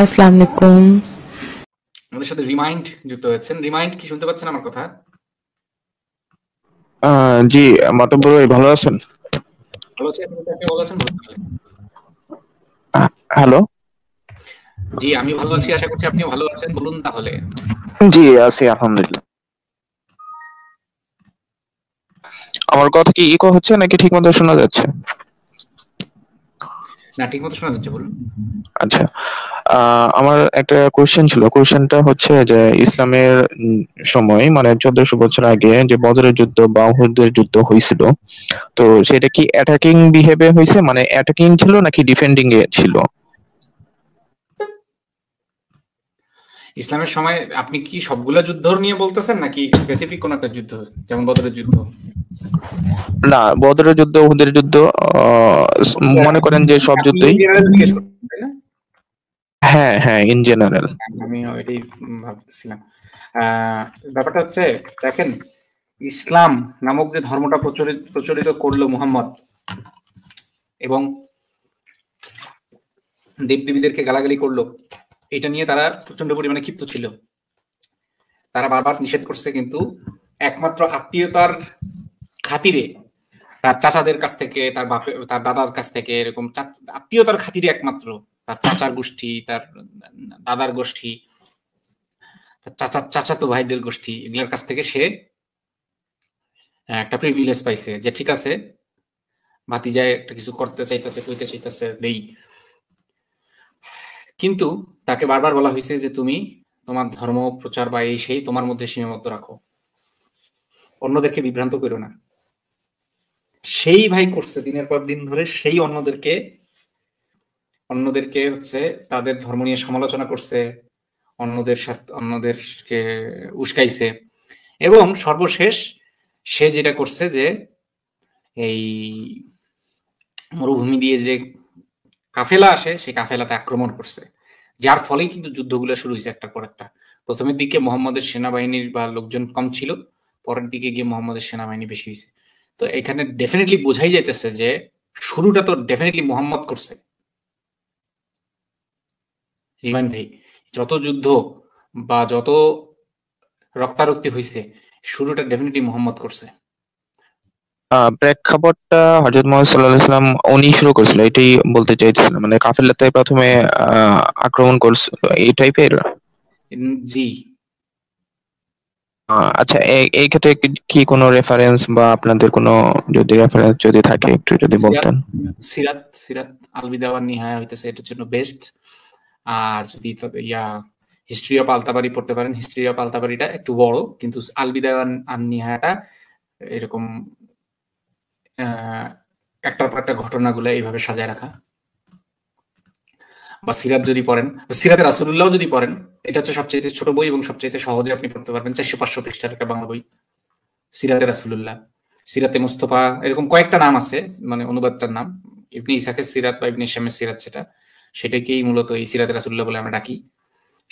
আসসালামু আলাইকুম আমাদের সাথে রিমাইন্ড যুক্ত হয়েছেন রিমাইন্ড কি শুনতে পাচ্ছেন আমার কথা জি ভাই ভালো আছেন ভালো আছেন আপনি হ্যালো জি আমি ভালো আছি আশা করছি আপনি ভালো আছেন বলুন তাহলে জি আছি আলহামদুলিল্লাহ আমার কথা কি ইকো হচ্ছে নাকি ঠিক মতো শোনা যাচ্ছে না ঠিক শোনা যাচ্ছে বলুন আচ্ছা আমার একটা কোয়েশ্চেন ছিল কোয়েশ্চেনটা হচ্ছে যে ইসলামের সময় মানে চোদ্দশো বছর আগে যে বদরের যুদ্ধ বা উহুদের যুদ্ধ হয়েছিল তো সেটা কি অ্যাটাকিং বিহেভে হয়েছে মানে অ্যাটাকিং ছিল নাকি ডিফেন্ডিং এ ছিল ইসলামের সময় আপনি কি সবগুলা যুদ্ধ নিয়ে বলতেছেন নাকি স্পেসিফিক কোন একটা যুদ্ধ যেমন বদরের যুদ্ধ না বদরের যুদ্ধ উহুদের যুদ্ধ মনে করেন যে সব যুদ্ধই হ্যাঁ হ্যাঁ ইন জেনারেল আমি ওইটাই ভাবছিলাম ব্যাপারটা হচ্ছে দেখেন ইসলাম নামক যে ধর্মটা প্রচলিত প্রচলিত করলো মোহাম্মদ এবং দেবদেবীদেরকে গালাগালি করলো এটা নিয়ে তারা প্রচন্ড পরিমাণে ক্ষিপ্ত ছিল তারা বারবার নিষেধ করছে কিন্তু একমাত্র আত্মীয়তার খাতিরে তার চাচাদের কাছ থেকে তার বাপে তার দাদার কাছ থেকে এরকম আত্মীয়তার খাতিরে একমাত্র তার চাচার গোষ্ঠী তার দাদার গোষ্ঠী তার চাচা চাচাতো ভাইদের গোষ্ঠী এগুলোর কাছ থেকে সে হ্যাঁ, একটা প্রিভিলেজ পাইছে যে ঠিক আছে যায় একটা কিছু করতে চাইতেছে কইতে চাইতেছে দেই কিন্তু তাকে বারবার বলা হয়েছে যে তুমি তোমার ধর্ম প্রচার বা এই সেই তোমার মধ্যে সীমাবদ্ধ রাখো অন্যদেরকে বিভ্রান্ত করো না সেই ভাই করছে দিনের পর দিন ধরে সেই অন্যদেরকে অন্যদেরকে হচ্ছে তাদের ধর্ম নিয়ে সমালোচনা করছে অন্যদের সাথে অন্যদেরকে উস্কাইছে এবং সর্বশেষ সে যেটা করছে যে এই মরুভূমি দিয়ে যে কাফেলা আসে সেই কাফেলাতে আক্রমণ করছে যার ফলে কিন্তু যুদ্ধগুলো শুরু হয়েছে একটা পর একটা প্রথমের দিকে মোহাম্মদের সেনাবাহিনীর বা লোকজন কম ছিল পরের দিকে গিয়ে মোহাম্মদের সেনাবাহিনী বেশি হয়েছে তো এখানে ডেফিনেটলি বোঝাই যাইতেছে যে শুরুটা তো ডেফিনেটলি মোহাম্মদ করছে ইমান ভাই যত যুদ্ধ বা যত রক্তারক্তি হয়েছে শুরুটা ডেফিনেটলি মোহাম্মদ করছে প্রেক্ষাপটটা হজরত মোহাম্মদ সাল্লাহ সাল্লাম উনি শুরু করছিল এটাই বলতে চাইছিলাম মানে কাফেলাতে প্রথমে আক্রমণ করছিল এই টাইপের জি আচ্ছা এই ক্ষেত্রে কি কোনো রেফারেন্স বা আপনাদের কোনো যদি রেফারেন্স যদি থাকে একটু যদি বলতেন সিরাত সিরাত আলবিদা বা নিহায়া হইতেছে এটার জন্য বেস্ট আর যদি ইয়া হিস্ট্রি অফ আলতাবাড়ি পড়তে পারেন হিস্ট্রি অফ আলতাবাড়িটা একটু বড় কিন্তু আলবিদা আর নিহায়াটা এরকম একটার পর একটা ঘটনাগুলো এইভাবে সাজায় রাখা বা সিরাত যদি পড়েন সিরাতে রাসুল্লাহ যদি পড়েন এটা হচ্ছে সবচেয়ে ছোট বই এবং সবচেয়ে সহজে আপনি পড়তে পারবেন চারশো পাঁচশো পৃষ্ঠার একটা বাংলা বই সিরাতে রাসুল্লাহ সিরাতে মুস্তফা এরকম কয়েকটা নাম আছে মানে অনুবাদটার নাম ইবনি ইসাকের সিরাত বা ইবনি ইসামের সিরাত সেটা সেটাকেই মূলত এই সিরাত রাসুল্লাহ বলে আমরা ডাকি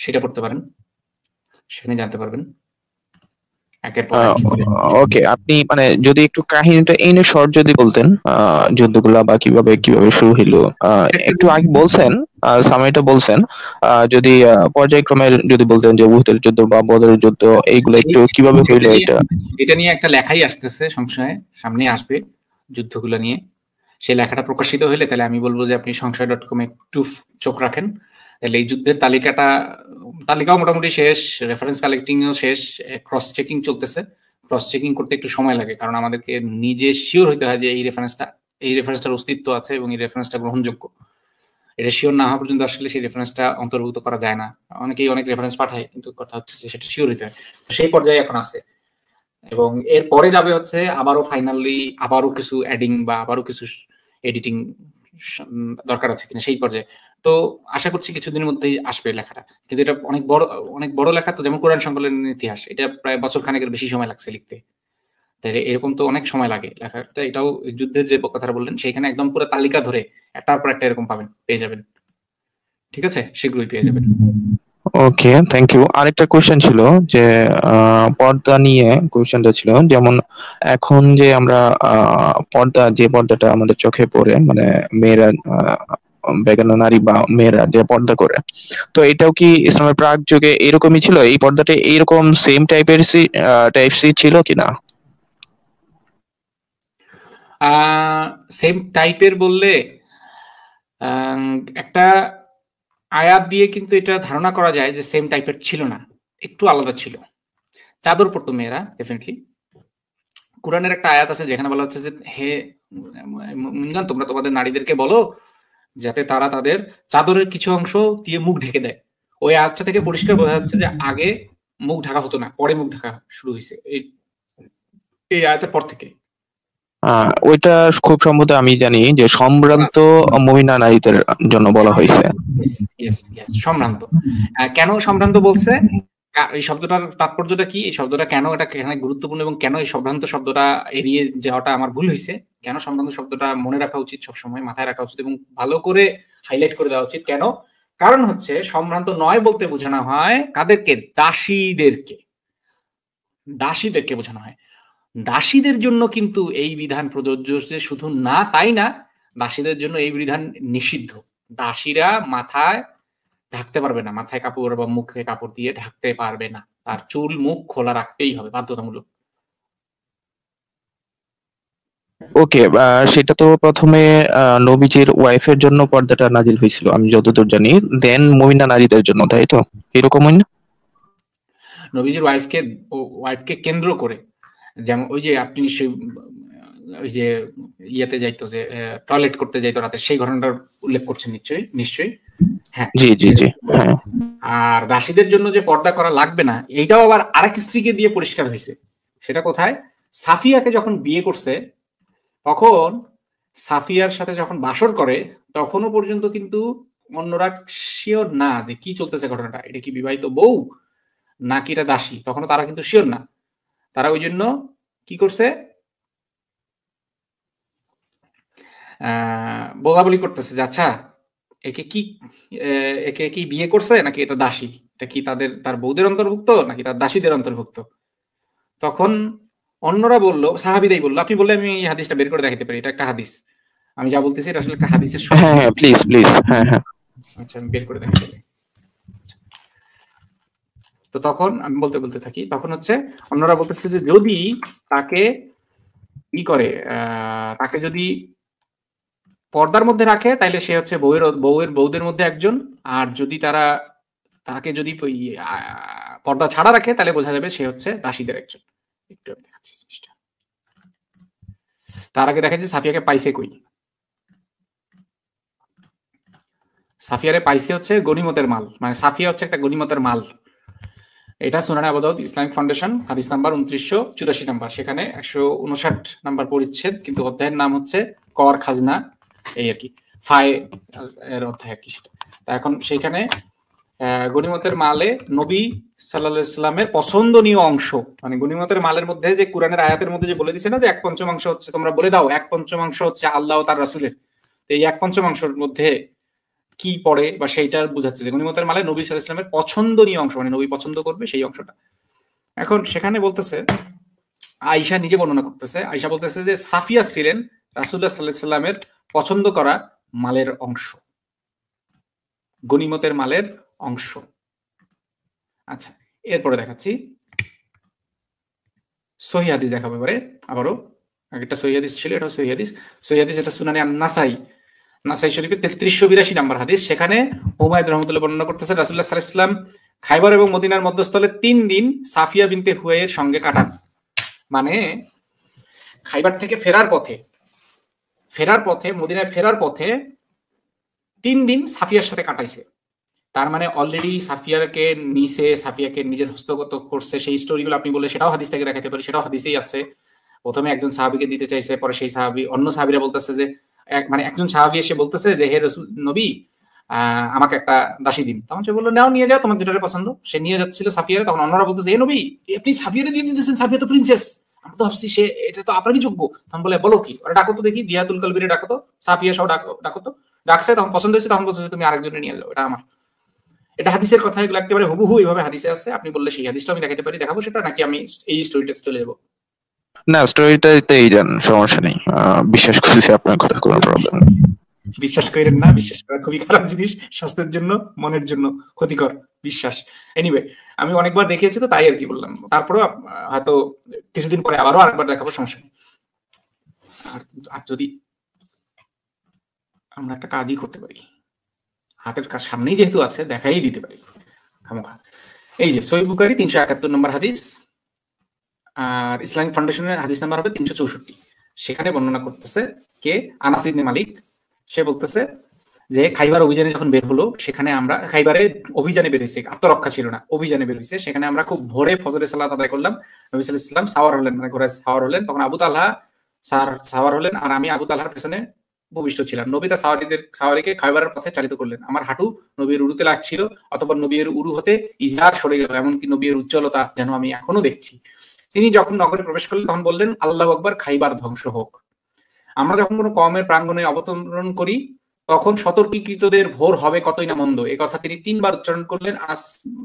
সেটা পড়তে পারেন সেখানে জানতে পারবেন ওকে আপনি মানে যদি একটু কাহিনীটা এনে শর্ট যদি বলতেন যুদ্ধগুলা বা কিভাবে কিভাবে শুরু হলো একটু আগে বলছেন সামারিটা বলছেন যদি পর্যায়ক্রমে যদি বলতেন যে উহুদের যুদ্ধ বা বদরের যুদ্ধ এইগুলো একটু কিভাবে হইলো এটা এটা নিয়ে একটা লেখাই আসতেছে সংশয়ে সামনে আসবে যুদ্ধগুলো নিয়ে সেই লেখাটা প্রকাশিত হলে তাহলে আমি বলবো যে আপনি সংশয় ডট কমে একটু চোখ রাখেন তাহলে এই যুদ্ধের তালিকাটা তালিকাও মোটামুটি শেষ রেফারেন্স কালেক্টিংও শেষ ক্রস চেকিং চলতেছে ক্রস চেকিং করতে একটু সময় লাগে কারণ আমাদেরকে নিজে শিওর হইতে হয় যে এই রেফারেন্সটা এই রেফারেন্সটার অস্তিত্ব আছে এবং এই রেফারেন্সটা গ্রহণযোগ্য এটা শিওর না হওয়া পর্যন্ত আসলে সেই রেফারেন্সটা অন্তর্ভুক্ত করা যায় না অনেকেই অনেক রেফারেন্স পাঠায় কিন্তু কথা হচ্ছে সেটা শিওর হইতে হয় সেই পর্যায়ে এখন আছে এবং এরপরে যাবে হচ্ছে আবারও ফাইনালি আবারও কিছু অ্যাডিং বা আবারও কিছু এডিটিং দরকার আছে কিনা সেই পর্যায়ে তো আশা করছি কিছুদিনের মধ্যেই আসবে লেখাটা কিন্তু এটা অনেক বড় অনেক বড় লেখা তো যেমন কোরআন সংকলনের ইতিহাস এটা প্রায় বছর খানেকের বেশি সময় লাগছে লিখতে তাহলে এরকম তো অনেক সময় লাগে লেখাটা এটাও যুদ্ধের যে কথাটা বললেন সেখানে একদম পুরো তালিকা ধরে একটার পর একটা এরকম পাবেন পেয়ে যাবেন ঠিক আছে শীঘ্রই পেয়ে যাবেন ওকে থ্যাংক ইউ আরেকটা কোশ্চেন ছিল যে পর্দা নিয়ে কোশ্চেনটা ছিল যেমন এখন যে আমরা পর্দা যে পর্দাটা আমাদের চোখে পড়ে মানে মেয়েরা বেগানা নারী বা মেয়েরা যে পর্দা করে তো এটাও কি ইসলামের প্রাক যুগে এরকমই ছিল এই পর্দাটা এরকম সেম টাইপের টাইপসই ছিল কিনা সেম টাইপের বললে একটা আয়াত দিয়ে কিন্তু এটা ধারণা করা যায় যে সেম টাইপের ছিল না একটু আলাদা ছিল চাদর পড়তো মেয়েরা ডেফিনেটলি কোরআনের একটা আয়াত আছে যেখানে বলা হচ্ছে যে হে মুনগান তোমরা তোমাদের নারীদেরকে বলো যাতে তারা তাদের চাদরের কিছু অংশ দিয়ে মুখ ঢেকে দেয় ওই আচ্ছা থেকে পরিষ্কার বোঝা যাচ্ছে যে আগে মুখ ঢাকা হতো না পরে মুখ ঢাকা শুরু হয়েছে এই এই আয়াতের পর থেকে ওইটা খুব সম্ভবত আমি জানি যে সম্ভ্রান্ত মহিনা নারীদের জন্য বলা হয়েছে সম্ভ্রান্ত কেন সম্ভ্রান্ত বলছে এই শব্দটার তাৎপর্যটা কি এই শব্দটা কেন এটা এখানে গুরুত্বপূর্ণ এবং কেন এই সম্ভ্রান্ত শব্দটা এড়িয়ে যাওয়াটা আমার ভুল হয়েছে কেন সম্ভ্রান্ত শব্দটা মনে রাখা উচিত সবসময় মাথায় রাখা উচিত এবং ভালো করে হাইলাইট করে দেওয়া উচিত কেন কারণ হচ্ছে সম্ভ্রান্ত নয় বলতে বোঝানো হয় কাদেরকে দাসীদেরকে দাসীদেরকে বোঝানো হয় দাসীদের জন্য কিন্তু এই বিধান প্রযোজ্য যে শুধু না তাই না দাসীদের জন্য এই বিধান নিষিদ্ধ দাসীরা মাথায় ঢাকতে পারবে না মাথায় কাপড় বা মুখে কাপড় দিয়ে ঢাকতে পারবে না তার চুল মুখ খোলা রাখতেই হবে বাধ্যতামূলক ওকে সেটা তো প্রথমে নবীজির ওয়াইফের জন্য পর্দাটা নাজিল হয়েছিল আমি যতদূর জানি দেন মহিনা নারীদের জন্য তাই তো এরকম না নবীজির ওয়াইফকে ওয়াইফকে কেন্দ্র করে যেমন ওই যে আপনি নিশ্চয়ই ওই যে ইয়েতে যাইতো যে টয়লেট করতে যাইতো রাতে সেই ঘটনাটার উল্লেখ করছেন নিশ্চয়ই নিশ্চয়ই হ্যাঁ। জি জি জি হ্যাঁ। আর দাসীদের জন্য যে পর্দা করা লাগবে না এইটাও আবার আরেক স্ত্রীকে দিয়ে পরিষ্কার হয়েছে সেটা কোথায় সাফিয়াকে যখন বিয়ে করছে তখন সাফিয়ার সাথে যখন বাসর করে তখনও পর্যন্ত কিন্তু অন্যরা শিওর না যে কি চলতেছে ঘটনাটা এটা কি বিবাহিত বউ নাকি এটা দাসী তখনও তারা কিন্তু শিওর না তারা ওই জন্য কি করছে বলা বলি করতেছে যে আচ্ছা একে কি একে কি বিয়ে করছে নাকি এটা দাসী এটা কি তাদের তার বৌদের অন্তর্ভুক্ত নাকি তার দাসীদের অন্তর্ভুক্ত তখন অন্যরা বললো সাহাবিদাই বললো আপনি বললে আমি এই হাদিসটা বের করে দেখাতে পারি এটা একটা হাদিস আমি যা বলতেছি এটা আসলে একটা হাদিসের হ্যাঁ হ্যাঁ প্লিজ প্লিজ হ্যাঁ হ্যাঁ আচ্ছা আমি বের করে দেখাতে পারি তো তখন আমি বলতে বলতে থাকি তখন হচ্ছে অন্যরা বলতেছে যে যদি তাকে ই করে তাকে যদি পর্দার মধ্যে রাখে তাইলে সে হচ্ছে বউয়ের বউয়ের বউদের মধ্যে একজন আর যদি তারা তাকে যদি ইয়ে, পর্দা ছাড়া রাখে তাহলে বোঝা যাবে সে হচ্ছে দাসীদের একজন একটু তার আগে দেখা যে সাফিয়াকে পাইছে কই সাফিয়ারে পাইছে হচ্ছে গনিমতের মাল মানে সাফিয়া হচ্ছে একটা গনিমতের মাল এটা সুনানা আবাদাউদ ইসলামিক ফাউন্ডেশন হাদিস নাম্বার উনত্রিশশো চুরাশি নাম্বার সেখানে একশো উনষাট নাম্বার পরিচ্ছেদ কিন্তু অধ্যায়ের নাম হচ্ছে কর খাজনা এই আর কি ফাই এর অধ্যায় আর কি সেটা এখন সেইখানে গণিমতের মালে নবী সাল্লা ইসলামের পছন্দনীয় অংশ মানে গণিমতের মালের মধ্যে যে কোরআনের আয়াতের মধ্যে যে বলে দিছে না যে এক পঞ্চমাংশ হচ্ছে তোমরা বলে দাও এক পঞ্চমাংশ হচ্ছে আল্লাহ তার রাসুলের এই এক পঞ্চমাংশের মধ্যে কি পড়ে বা সেইটার বুঝাচ্ছে যে গণিমতের মালে নবী সাল্লাহ ইসলামের পছন্দনীয় অংশ মানে নবী পছন্দ করবে সেই অংশটা এখন সেখানে বলতেছে আয়সা নিজে বর্ণনা করতেছে আয়সা বলতেছে যে সাফিয়া ছিলেন রাসুল্লাহ সাল্লাহ সাল্লামের পছন্দ করা মালের অংশ গনিমতের মালের অংশ আচ্ছা এরপরে দেখাচ্ছি সহি দেখাবো এবারে আবারও একটা সহিয়াদিস ছিল এটা সহিয়াদিস সহিয়াদিস সহি শুনানি এটা সুনানি নাসাই নাসাই শরীফের তেত্রিশশো বিরাশি নাম্বার হাদিস সেখানে হুমায়ুদ রহমতুল্লাহ বর্ণনা করতেছে রাসুল্লাহ সাল্লাহ ইসলাম খাইবার এবং মদিনার মধ্যস্থলে তিন দিন সাফিয়া বিনতে হুয়ের সঙ্গে কাটান মানে খাইবার থেকে ফেরার পথে ফেরার পথে মদিনায় ফেরার পথে তিন দিন সাফিয়ার সাথে কাটাইছে তার মানে অলরেডি সাফিয়াকে নিছে সাফিয়াকে নিজের হস্তগত করছে সেই স্টোরিগুলো আপনি বলে সেটাও হাদিস থেকে দেখাতে পারি সেটাও হাদিসেই আছে প্রথমে একজন সাহাবিকে দিতে চাইছে পরে সেই সাহাবি অন্য সাহাবিরা বলতেছে যে মানে একজন সাহাবি এসে বলতেছে যে হে রসুল নবী আমাকে একটা দাসী দিন তখন সে বললো নাও নিয়ে যাও তোমার যেটা পছন্দ সে নিয়ে যাচ্ছিল সাফিয়ারে তখন অন্যরা বলতেছে হে নবী আপনি সাফিয়ারে দিয়ে দিতেছেন সাফিয়া তো প্রিন্সেস আমরা তো ভাবছি সে এটা তো আপনারই যোগ্য তখন বলে বলো কি ওরা ডাকো তো দেখি দিয়াতুল কালবিরে ডাকো তো সাফিয়া সহ ডাকো তো ডাকছে তখন পছন্দ হয়েছে তখন বলছে তুমি আরেকজনে নিয়ে এলো এটা আমার এটা হাদিসের কথা এগুলো একেবারে হুবহু এইভাবে হাদিসে আছে আপনি বললে সেই হাদিসটা আমি দেখাতে পারি দেখাবো সেটা নাকি আমি এই স্টোরিটা চলে যাবো না স্টোরিটা তো এই জান সমস্যা নেই বিশ্বাস করছি আপনার কথা কোনো প্রবলেম নেই বিশ্বাস করেন না বিশ্বাস করা খুবই খারাপ জিনিস স্বাস্থ্যের জন্য মনের জন্য ক্ষতিকর বিশ্বাস এনিওয়ে আমি অনেকবার দেখিয়েছি তো তাই আর কি বললাম তারপরে হয়তো কিছুদিন পরে আবারও আরেকবার দেখাবো সমস্যা নেই আর যদি আমরা একটা কাজই করতে পারি হাতের কাজ সামনেই যেহেতু আছে দেখাই দিতে পারি এই যে সহি বুকারি তিনশো একাত্তর নম্বর হাদিস আর ইসলামিক ফাউন্ডেশনের হাদিস নাম্বার হবে তিনশো চৌষট্টি সেখানে বর্ণনা করতেছে কে আনাসিদ মালিক সে বলতেছে যে খাইবার অভিযানে যখন বের হলো সেখানে আমরা খাইবারে অভিযানে বের হয়েছে আত্মরক্ষা ছিল না অভিযানে বের হয়েছে সেখানে আমরা খুব ভোরে ফজরের সালাত আদায় করলাম নবী ইসলাম সাওয়ার হলেন মানে ঘোড়ায় সাওয়ার হলেন তখন আবু তাল্লাহ সাওয়ার হলেন আর আমি আবু তাল্লাহার পেছনে ভূমিষ্ঠ ছিলাম নবী তা সাওয়ারিদের সাওয়ারিকে খাইবারের পথে চালিত করলেন আমার হাঁটু নবীর উরুতে লাগছিল অথবা নবীর উরু হতে ইজার সরে গেল এমনকি নবীর উজ্জ্বলতা যেন আমি এখনো দেখছি তিনি যখন নগরে প্রবেশ করলেন তখন বললেন আল্লাহ আকবর খাইবার ধ্বংস হোক আমরা যখন কোনো কমের প্রাঙ্গনে অবতরণ করি তখন সতর্কীকৃতদের ভোর হবে কতই না মন্দ এ কথা তিনি তিনবার উচ্চারণ করলেন আস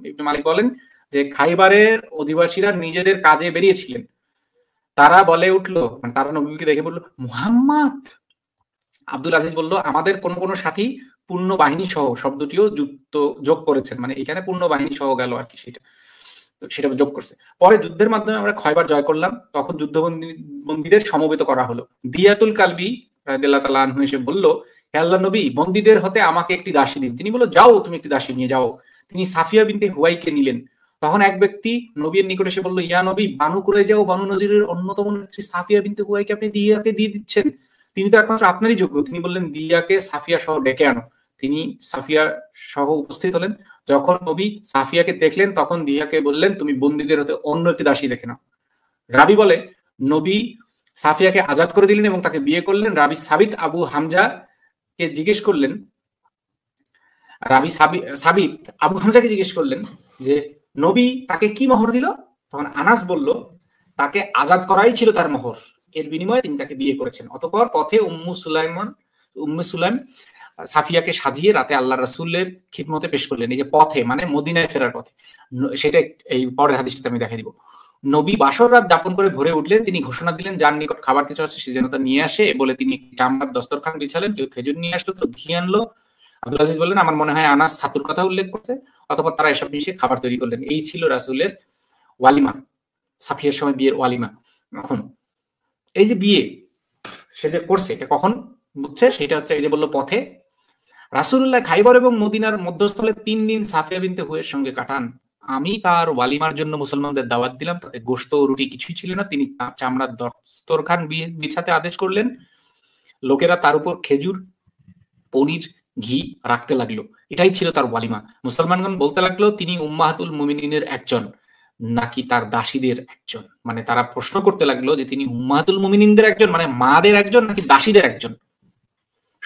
ইবনে মালিক বলেন যে খাইবারের অধিবাসীরা নিজেদের কাজে বেরিয়েছিলেন তারা বলে উঠল মানে তারা নবীকে দেখে বলল মুহাম্মদ আব্দুল আজিজ বলল আমাদের কোন কোন সাথী পূর্ণ বাহিনী সহ শব্দটিও যুক্ত যোগ করেছেন মানে এখানে পূর্ণ বাহিনী সহ গেল আর কি সেটা সেটা যোগ করছে পরে যুদ্ধের মাধ্যমে আমরা খয়বার জয় করলাম তখন যুদ্ধবন্দী বন্দীদের সমবেত করা হলো দিয়াতুল কালবি রাজিল্লাহ তালা আনহু এসে বললো আল্লাহ নবী বন্দীদের হতে আমাকে একটি দাসী দিন তিনি বললো যাও তুমি একটি দাসী নিয়ে যাও তিনি সাফিয়া বিনতে হুয়াইকে নিলেন তখন এক ব্যক্তি নবীর নিকটে এসে বললো ইয়া নবী বানু করে যাও বানু নজিরের অন্যতম সাফিয়া বিনতে হুয়াইকে আপনি দিয়াকে দিয়ে দিচ্ছেন তিনি তো একমাত্র আপনারই যোগ্য তিনি বললেন দিয়াকে সাফিয়া সহ ডেকে আনো তিনি সাফিয়া সহ উপস্থিত হলেন যখন নবী সাফিয়াকে দেখলেন তখন দিয়াকে বললেন তুমি বন্দীদের হতে অন্য একটি দাসী দেখে নাও রাবি বলে নবী সাফিয়াকে আজাদ করে দিলেন এবং তাকে বিয়ে করলেন রাবি সাবিত আবু হামজা কে জিজ্ঞেস করলেন রাবি সাবিত আবু হামজাকে জিজ্ঞেস করলেন যে নবী তাকে কি মোহর দিল তখন আনাস বলল তাকে আজাদ করাই ছিল তার মোহর এর বিনিময়ে তিনি তাকে বিয়ে করেছেন অতপর পথে উম্মু সুলাইমান উম্মু সুলাইম সাফিয়াকে সাজিয়ে রাতে আল্লাহ রাসুলের খিদমতে পেশ করলেন এই যে পথে মানে মদিনায় ফেরার পথে সেটা এই পরের হাদিসটাতে আমি দেখা দিব নবী বাসর রাত যাপন করে ভরে উঠলেন তিনি ঘোষণা দিলেন যার নিকট খাবার কিছু আছে সে যেন তা নিয়ে আসে বলে তিনি চামড়ার দস্তরখান বিছালেন কেউ খেজুর নিয়ে আসলো কেউ ঘি আনলো আব্দুল আজিজ বললেন আমার মনে হয় আনাস ছাতুর কথা উল্লেখ করছে অথবা তারা এসব মিশিয়ে খাবার তৈরি করলেন এই ছিল রাসুলের ওয়ালিমা সাফিয়ার সময় বিয়ের ওয়ালিমা এখন এই যে বিয়ে সে যে করছে এটা কখন বুঝছে সেটা হচ্ছে এই যে বললো পথে রাসুল্লাহ খাইবার এবং মদিনার মধ্যস্থলে তিন দিন সাফিয়া বিনতে হুয়ের সঙ্গে কাটান আমি তার ওয়ালিমার জন্য মুসলমানদের দাওয়াত দিলাম তাতে গোস্ত রুটি কিছুই ছিল না তিনি চামড়ার দস্তরখান বিছাতে আদেশ করলেন লোকেরা তার উপর খেজুর পনির ঘি রাখতে লাগলো এটাই ছিল তার ওয়ালিমা মুসলমানগণ বলতে লাগলো তিনি উম্মাহাতুল মুমিনিনের একজন নাকি তার দাসীদের একজন মানে তারা প্রশ্ন করতে লাগলো যে তিনি উম্মাহাতুল মুমিনিনদের একজন মানে মাদের একজন নাকি দাসীদের একজন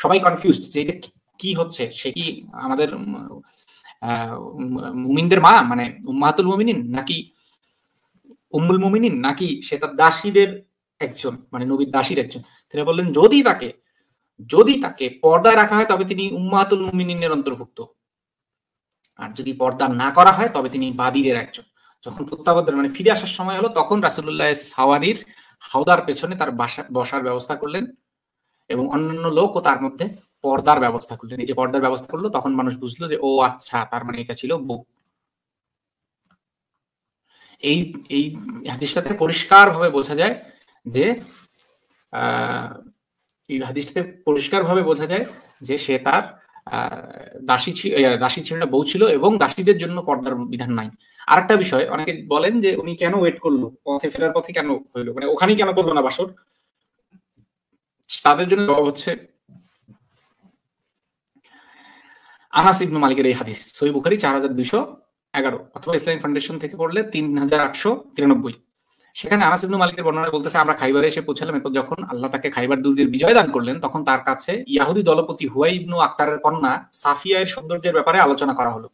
সবাই কনফিউজড যে এটা কি হচ্ছে সে কি আমাদের মুমিনদের মা মানে উম্মাতুল মুমিনিন নাকি উম্মুল মুমিনিন নাকি সে তার দাসীদের একজন মানে নবীর দাসীর একজন তিনি বললেন যদি তাকে যদি তাকে পর্দায় রাখা হয় তবে তিনি উম্মাতুল মুমিনিনের অন্তর্ভুক্ত আর যদি পর্দা না করা হয় তবে তিনি বাদীদের একজন যখন প্রত্যাবর্তন মানে ফিরে আসার সময় হলো তখন রাসুল্লাহ সাওয়ারির হাওদার পেছনে তার বসার ব্যবস্থা করলেন এবং অন্যান্য লোকও তার মধ্যে পর্দার ব্যবস্থা করলেন এই যে পর্দার ব্যবস্থা করলো তখন মানুষ বুঝলো যে ও আচ্ছা তার মানে এটা ছিল বুক এই এই হাদিসটাতে ভাবে বোঝা যায় যে এই হাদিসটাতে ভাবে বোঝা যায় যে সে তার দাসী দাসী ছিল বউ ছিল এবং দাসীদের জন্য পর্দার বিধান নাই আর একটা বিষয় অনেকে বলেন যে উনি কেন ওয়েট করলো পথে ফেরার পথে কেন হইলো মানে ওখানেই কেন করলো না বাসর তাদের জন্য হচ্ছে আনাস ইবনু মালিকের এই হাদিস সই বুখারি চার হাজার দুইশো এগারো অথবা ইসলামিক ফাউন্ডেশন থেকে পড়লে তিন হাজার আটশো তিরানব্বই সেখানে আনাস ইবনু মালিকের বর্ণনা বলতেছে আমরা খাইবারে এসে পৌঁছালাম এরপর যখন আল্লাহ তাকে খাইবার দুর্গের বিজয় দান করলেন তখন তার কাছে ইয়াহুদি দলপতি হুয়াই ইবনু আক্তারের কন্যা সাফিয়া এর সৌন্দর্যের ব্যাপারে আলোচনা করা হলো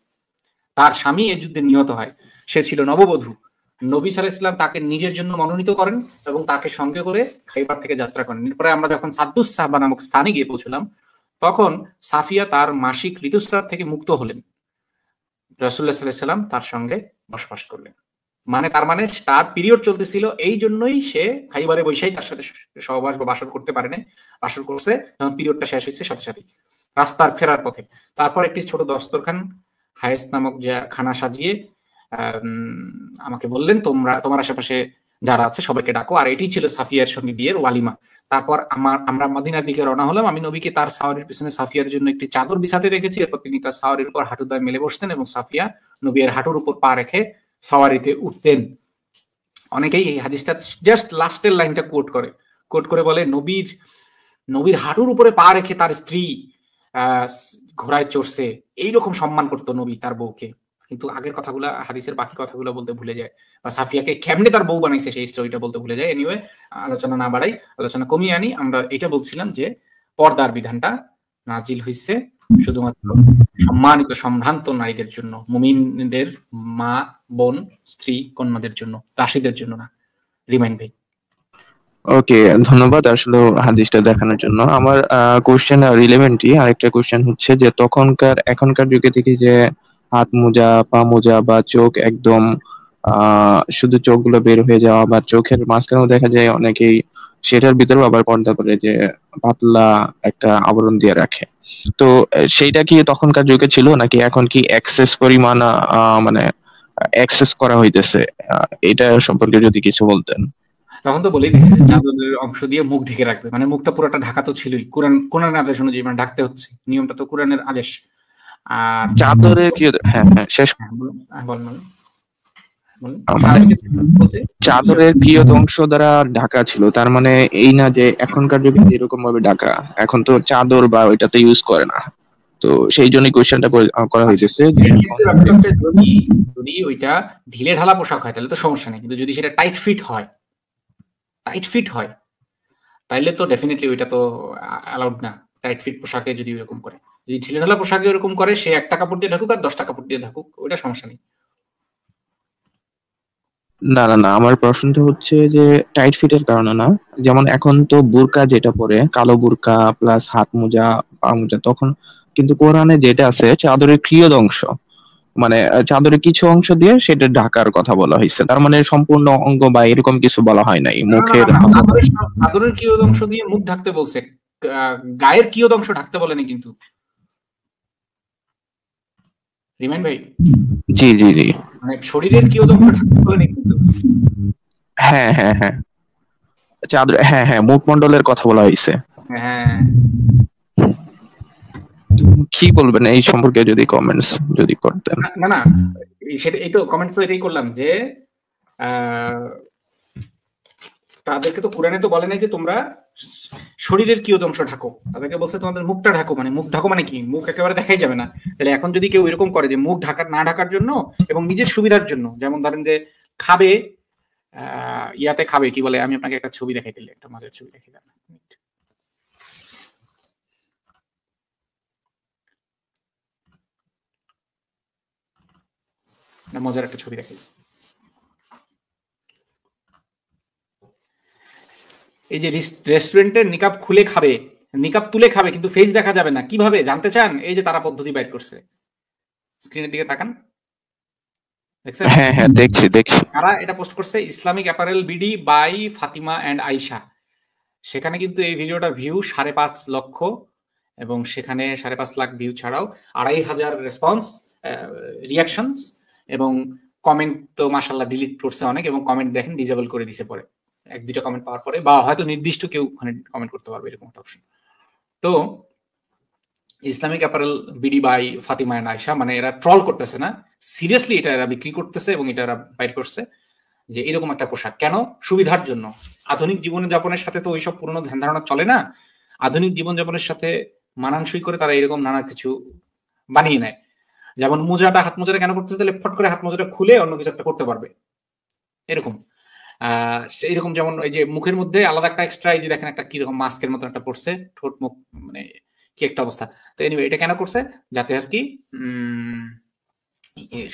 তার স্বামী এই যুদ্ধে নিহত হয় সে ছিল নববধূ নবী সাল ইসলাম তাকে নিজের জন্য মনোনীত করেন এবং তাকে সঙ্গে করে খাইবার থেকে যাত্রা করেন এরপরে আমরা যখন সাদ্দুস সাহবা নামক স্থানে গিয়ে পৌঁছলাম তখন সাফিয়া তার মাসিক ঋতুস্রাব থেকে মুক্ত হলেন রসুল্লাহ সাল্লাহ তার সঙ্গে বসবাস করলেন মানে তার মানে তার পিরিয়ড চলতেছিল এই জন্যই সে খাইবারে বৈশাই তার সাথে সহবাস বা বাসর করতে পারেনি না বাসর করছে যখন পিরিয়ডটা শেষ হয়েছে সাথে সাথে রাস্তার ফেরার পথে তারপর একটি ছোট দস্তরখান হায়েস নামক যা খানা সাজিয়ে আমাকে বললেন তোমরা তোমার আশেপাশে যারা আছে সবাইকে ডাকো আর এটি ছিল সাফিয়ার সঙ্গে বিয়ের ওয়ালিমা তারপর আমার আমরা মদিনার দিকে রওনা হলাম আমি নবীকে তার সাওয়ারের পিছনে সাফিয়ার জন্য একটি চাদর বিছাতে রেখেছি এরপর তিনি তার সাওয়ারের উপর হাঁটুদায় মেলে বসতেন এবং সাফিয়া নবীর হাঁটুর উপর পা রেখে সাওয়ারিতে উঠতেন অনেকেই এই হাদিসটা জাস্ট লাস্টের লাইনটা কোট করে কোট করে বলে নবীর নবীর হাঁটুর উপরে পা রেখে তার স্ত্রী আহ ঘোড়ায় চড়ছে এইরকম সম্মান করতো নবী তার বউকে কিন্তু আগের কথাগুলো হাদিসের বাকি কথাগুলো বলতে ভুলে যায় বা সাফিয়াকে কেমনে তার বউ বানাইছে সেই স্টোরিটা বলতে ভুলে যায় এনিওয়ে আলোচনা না বাড়াই আলোচনা কমিয়ে আনি আমরা এটা বলছিলাম যে পর্দার বিধানটা নাজিল হয়েছে শুধুমাত্র সম্মানিত সম্ভ্রান্ত নারীদের জন্য মুমিনদের মা বোন স্ত্রী কন্যাদের জন্য দাসীদের জন্য না রিমাইন ভাই ওকে ধন্যবাদ আসলে হাদিসটা দেখানোর জন্য আমার কোশ্চেন রিলেভেন্টই আরেকটা কোশ্চেন হচ্ছে যে তখনকার এখনকার যুগে থেকে যে হাত মোজা পা মোজা বা চোখ একদম শুধু চোখগুলো বের হয়ে যাওয়া বা চোখের মাঝখানেও দেখা যায় অনেকেই সেটার ভিতরেও আবার পর্দা করে যে পাতলা একটা আবরণ দিয়ে রাখে তো সেইটা কি তখনকার যুগে ছিল নাকি এখন কি অ্যাক্সেস পরিমাণ মানে অ্যাক্সেস করা হইতেছে এটা সম্পর্কে যদি কিছু বলতেন তখন তো বলেই দিচ্ছে চাদরের অংশ দিয়ে মুখ ঢেকে রাখবে মানে মুখটা পুরোটা ঢাকা তো ছিলই কোরআন কোরআনের আদেশ অনুযায়ী মানে ঢাকতে হচ্ছে নিয়মটা তো কোরআনের আদেশ আর কি হ্যাঁ হ্যাঁ শেষ হ্যাঁ, হ্যাঁ, চাদরের বৃহৎ অংশ দ্বারা ঢাকা ছিল তার মানে এই না যে এখনকার যুগে এরকম ভাবে ঢাকা এখন তো চাদর বা ওইটাতে ইউজ করে না তো সেই জন্য কোয়েশ্চেনটা করা হয়েছে যদি যদি ওইটা ঢিলে ঢালা পোশাক হয় তাহলে তো সমস্যা নেই কিন্তু যদি সেটা টাইট ফিট হয় টাইট ফিট হয় তাইলে তো ডেফিনেটলি ওইটা তো অ্যালাউড না টাইট ফিট পোশাকে যদি এরকম করে যদি ঢিলেঢালা পোশাক এরকম করে সে একটা কাপড় দিয়ে ঢাকুক আর দশটা কাপড় দিয়ে ঢাকুক ওইটা সমস্যা নেই না না না আমার প্রশ্নটা হচ্ছে যে টাইট ফিটের কারণে না যেমন এখন তো বুরকা যেটা পরে কালো বুরকা প্লাস হাত মোজা পা মোজা তখন কিন্তু কোরআনে যেটা আছে চাদরের ক্রিয়দ অংশ মানে চাদরের কিছু অংশ দিয়ে সেটা ঢাকার কথা বলা হয়েছে তার মানে সম্পূর্ণ অঙ্গ বা এরকম কিছু বলা হয় নাই মুখের চাদরের কিয়দ অংশ দিয়ে মুখ ঢাকতে বলছে গায়ের কিয়দ অংশ ঢাকতে বলেনি কিন্তু ভাই জি জি জি মানে শরীরের কি অংশ হ্যাঁ হ্যাঁ হ্যাঁ আচ্ছা, হ্যাঁ হ্যাঁ মুখমণ্ডলের কথা বলা হয়েছে হ্যাঁ। কি বলবেন এই সম্পর্কে যদি কমেন্টস যদি করতেন না না সেটা এই তো কমেন্টস তো এটাই করলাম যে তাদেরকে তো কোরআনে তো বলে নাই যে তোমরা শরীরের কিয়দ অংশ ঢাকো তাদেরকে বলছে তোমাদের মুখটা ঢাকো মানে মুখ ঢাকো মানে কি মুখ একেবারে দেখাই যাবে না তাহলে এখন যদি কেউ এরকম করে যে মুখ ঢাকার না ঢাকার জন্য এবং নিজের সুবিধার জন্য যেমন ধরেন যে খাবে ইয়াতে খাবে কি বলে আমি আপনাকে একটা ছবি দেখাই দিলে একটা মজার ছবি দেখাই দিলাম মজার একটা ছবি দেখাই এই যে রেস্টুরেন্টের নিকাব খুলে খাবে নিকাব তুলে খাবে কিন্তু ফেজ দেখা যাবে না কিভাবে জানতে চান এই যে তারা পদ্ধতি বাইর করছে স্ক্রিনের দিকে তাকান হ্যাঁ, হ্যাঁ, দেখছি দেখছি তারা এটা পোস্ট করছে Islamic apparel BD by Fatima and Aisha সেখানে কিন্তু এই ভিডিওটার ভিউ সাড়ে পাঁচ লক্ষ এবং সেখানে সাড়ে পাঁচ লাখ ভিউ ছাড়াও আড়াই হাজার রেসপন্স রিয়াকশনস এবং কমেন্ট তো মাসাল্লাহ ডিলিট করছে অনেক এবং কমেন্ট দেখেন ডিজেবল করে দিছে পরে এক দুটা কমেন্ট পাওয়ার পরে বা হয়তো নির্দিষ্ট কেউ ওখানে কমেন্ট করতে পারবে এরকম একটা অপশন তো Islamic apparel BD by Fatima and Aisha মানে এরা ট্রল করতেছে না সিরিয়াসলি এটা এরা বিক্রি করতেছে এবং এটা এরা বাইর করছে যে এরকম একটা পোশাক কেন সুবিধার জন্য আধুনিক জীবন যাপনের সাথে তো ওইসব পুরনো ধ্যান ধারণা চলে না আধুনিক জীবন যাপনের সাথে মানানসই করে তারা এরকম নানা কিছু বানিয়ে নেয় যেমন মোজাটা হাত মোজাটা কেন করতেছে তাহলে ফট করে হাত মোজাটা খুলে অন্য কিছু একটা করতে পারবে এরকম এরকম যেমন যে মুখের মধ্যে আলাদা একটা এক্সট্রা এই যে দেখেন একটা কিরকম মাস্কের মতন একটা পড়ছে ঠোঁট মুখ মানে কি একটা অবস্থা তো এনিওয়ে এটা কেন করছে যাতে আর কি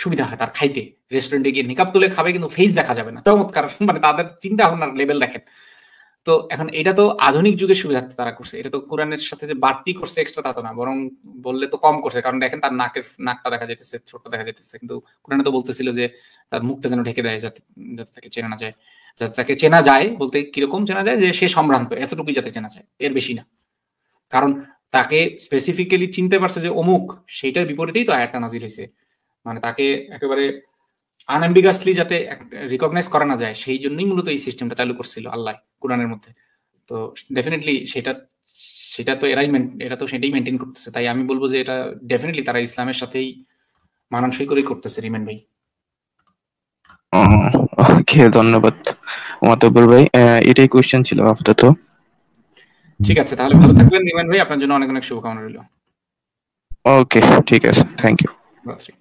সুবিধা হয় তার খাইতে রেস্টুরেন্টে গিয়ে নিকাপ তুলে খাবে কিন্তু ফেস দেখা যাবে না চমৎকার মানে তাদের চিন্তা ভাবনার লেভেল দেখেন তো এখন এটা তো আধুনিক যুগের সুবিধার্থে তারা করছে এটা তো কোরআনের সাথে যে বাড়তি করছে এক্সট্রা তা তো না বরং বললে তো কম করছে কারণ দেখেন তার নাকের নাকটা দেখা যেতেছে ছোট দেখা যেতেছে কিন্তু কোরআনে তো বলতেছিল যে তার মুখটা যেন ঢেকে দেয় যাতে যাতে তাকে চেনা না যায় তাকে চেনা যায় বলতে কিরকম চেনা যায় যে সে সম্ভ্রান্ত এতটুকুই যাতে চেনা যায় এর বেশি না কারণ তাকে স্পেসিফিক্যালি চিনতে পারছে যে অমুক সেইটার বিপরীতেই তো আয়াতটা নাজির হয়েছে মানে তাকে একেবারে আনএম্বিগাসলি যাতে রিকগনাইজ করা না যায় সেই জন্যই মূলত এই সিস্টেমটা চালু করছিল আল্লাহ কোরআনের মধ্যে তো ডেফিনেটলি সেটা সেটা তো এরাই এটা তো সেটাই মেনটেন করতেছে তাই আমি বলবো যে এটা ডেফিনেটলি তারা ইসলামের সাথেই মানানসই করেই করতেছে রিমেন ভাই ওকে ধন্যবাদ মাতব্বর ভাই এটাই কোয়েশ্চেন ছিল আপাতত ঠিক আছে তাহলে ভালো থাকবেন নিমান ভাই আপনার জন্য অনেক অনেক শুভকামনা রইল ওকে ঠিক আছে থ্যাংক ইউ